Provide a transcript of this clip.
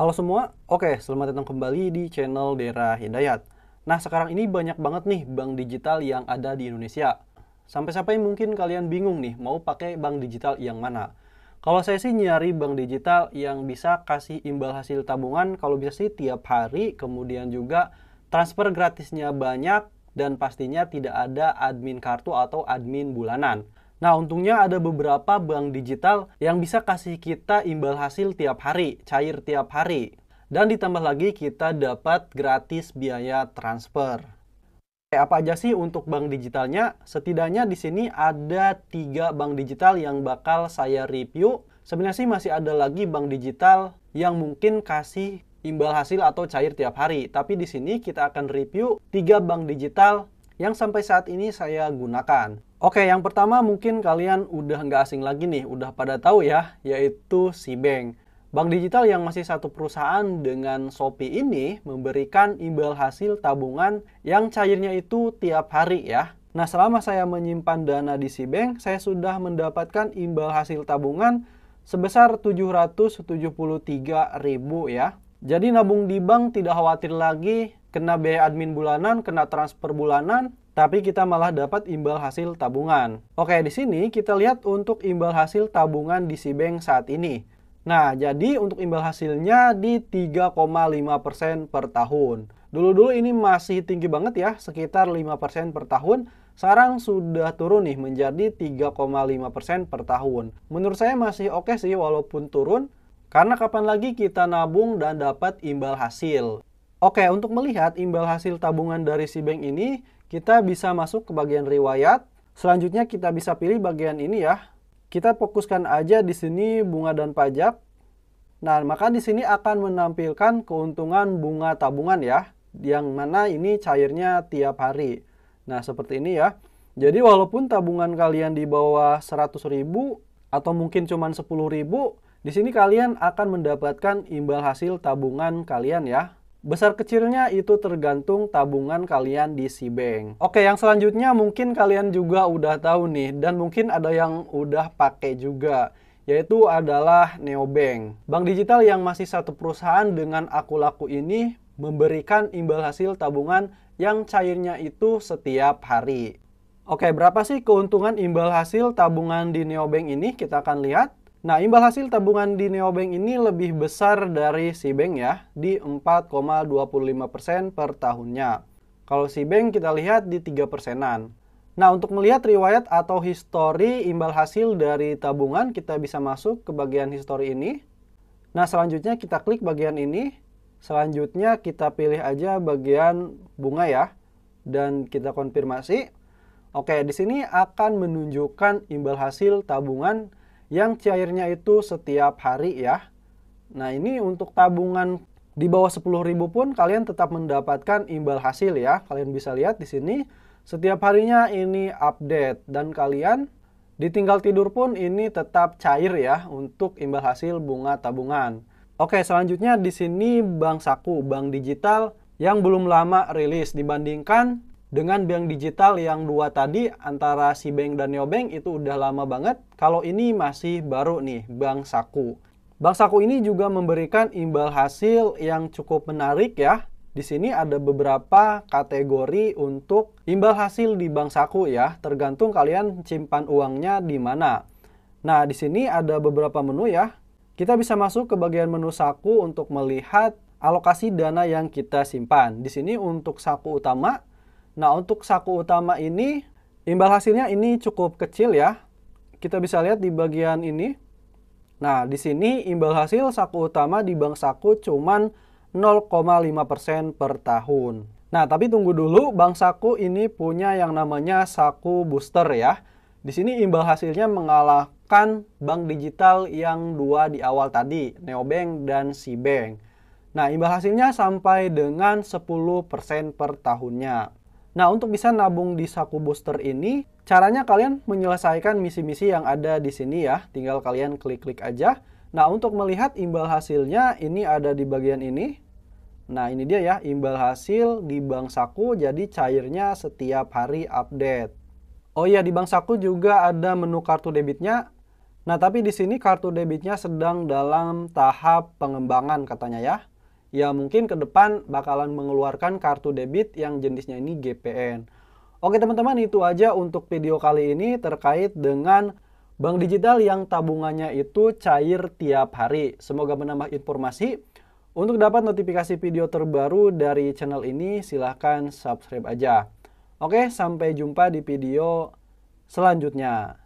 Halo semua, oke selamat datang kembali di channel Dera Hidayat. Nah sekarang ini banyak banget nih bank digital yang ada di Indonesia. Sampai-sampai mungkin kalian bingung nih mau pakai bank digital yang mana. Kalau saya sih nyari bank digital yang bisa kasih imbal hasil tabungan kalau bisa sih tiap hari, kemudian juga transfer gratisnya banyak dan pastinya tidak ada admin kartu atau admin bulanan. Nah, untungnya ada beberapa bank digital yang bisa kasih kita imbal hasil tiap hari, cair tiap hari. Dan ditambah lagi kita dapat gratis biaya transfer. Oke, apa aja sih untuk bank digitalnya? Setidaknya di sini ada tiga bank digital yang bakal saya review. Sebenarnya sih masih ada lagi bank digital yang mungkin kasih imbal hasil atau cair tiap hari. Tapi di sini kita akan review tiga bank digital yang sampai saat ini saya gunakan. Oke, yang pertama mungkin kalian udah nggak asing lagi nih, udah pada tahu ya, yaitu si Bank Bank digital yang masih satu perusahaan dengan Shopee ini memberikan imbal hasil tabungan yang cairnya itu tiap hari ya. Nah, selama saya menyimpan dana di si bank, saya sudah mendapatkan imbal hasil tabungan sebesar ribu ya. Jadi nabung di bank tidak khawatir lagi kena biaya admin bulanan, kena transfer bulanan, tapi kita malah dapat imbal hasil tabungan. Oke, di sini kita lihat untuk imbal hasil tabungan di Sibank saat ini. Nah, jadi untuk imbal hasilnya di 3,5% per tahun. Dulu-dulu ini masih tinggi banget ya, sekitar 5% per tahun. Sekarang sudah turun nih menjadi 3,5% per tahun. Menurut saya masih oke sih walaupun turun, karena kapan lagi kita nabung dan dapat imbal hasil. Oke, untuk melihat imbal hasil tabungan dari si bank ini, kita bisa masuk ke bagian riwayat. Selanjutnya kita bisa pilih bagian ini ya. Kita fokuskan aja di sini bunga dan pajak. Nah, maka di sini akan menampilkan keuntungan bunga tabungan ya, yang mana ini cairnya tiap hari. Nah, seperti ini ya. Jadi walaupun tabungan kalian di bawah ribu atau mungkin cuma ribu, di sini kalian akan mendapatkan imbal hasil tabungan kalian ya. Besar kecilnya itu tergantung tabungan kalian di si bank. Oke, yang selanjutnya mungkin kalian juga udah tahu nih dan mungkin ada yang udah pakai juga yaitu adalah Neobank. Bank digital yang masih satu perusahaan dengan aku laku ini memberikan imbal hasil tabungan yang cairnya itu setiap hari. Oke, berapa sih keuntungan imbal hasil tabungan di Neobank ini? Kita akan lihat. Nah, imbal hasil tabungan di Neobank ini lebih besar dari si bank ya, di 4,25% per tahunnya. Kalau si bank kita lihat di 3 persenan. Nah, untuk melihat riwayat atau histori imbal hasil dari tabungan, kita bisa masuk ke bagian histori ini. Nah, selanjutnya kita klik bagian ini. Selanjutnya kita pilih aja bagian bunga ya. Dan kita konfirmasi. Oke, di sini akan menunjukkan imbal hasil tabungan yang cairnya itu setiap hari ya. Nah ini untuk tabungan di bawah 10.000 pun kalian tetap mendapatkan imbal hasil ya. Kalian bisa lihat di sini setiap harinya ini update dan kalian ditinggal tidur pun ini tetap cair ya untuk imbal hasil bunga tabungan. Oke, selanjutnya di sini bank saku, bank digital yang belum lama rilis dibandingkan dengan bank digital yang dua tadi antara si bank dan neobank itu udah lama banget. Kalau ini masih baru nih, bank saku. Bank saku ini juga memberikan imbal hasil yang cukup menarik ya. Di sini ada beberapa kategori untuk imbal hasil di bank saku ya, tergantung kalian simpan uangnya di mana. Nah, di sini ada beberapa menu ya. Kita bisa masuk ke bagian menu saku untuk melihat alokasi dana yang kita simpan. Di sini untuk saku utama Nah, untuk saku utama ini, imbal hasilnya ini cukup kecil ya. Kita bisa lihat di bagian ini. Nah, di sini imbal hasil saku utama di bank saku cuman 0,5% per tahun. Nah, tapi tunggu dulu, bank saku ini punya yang namanya saku booster ya. Di sini imbal hasilnya mengalahkan bank digital yang dua di awal tadi, Neobank dan Sibank. Nah, imbal hasilnya sampai dengan 10% per tahunnya. Nah, untuk bisa nabung di saku booster ini, caranya kalian menyelesaikan misi-misi yang ada di sini ya. Tinggal kalian klik-klik aja. Nah, untuk melihat imbal hasilnya, ini ada di bagian ini. Nah, ini dia ya, imbal hasil di bank saku, jadi cairnya setiap hari update. Oh iya, di bank saku juga ada menu kartu debitnya. Nah, tapi di sini kartu debitnya sedang dalam tahap pengembangan katanya ya ya mungkin ke depan bakalan mengeluarkan kartu debit yang jenisnya ini GPN. Oke teman-teman itu aja untuk video kali ini terkait dengan bank digital yang tabungannya itu cair tiap hari. Semoga menambah informasi. Untuk dapat notifikasi video terbaru dari channel ini silahkan subscribe aja. Oke sampai jumpa di video selanjutnya.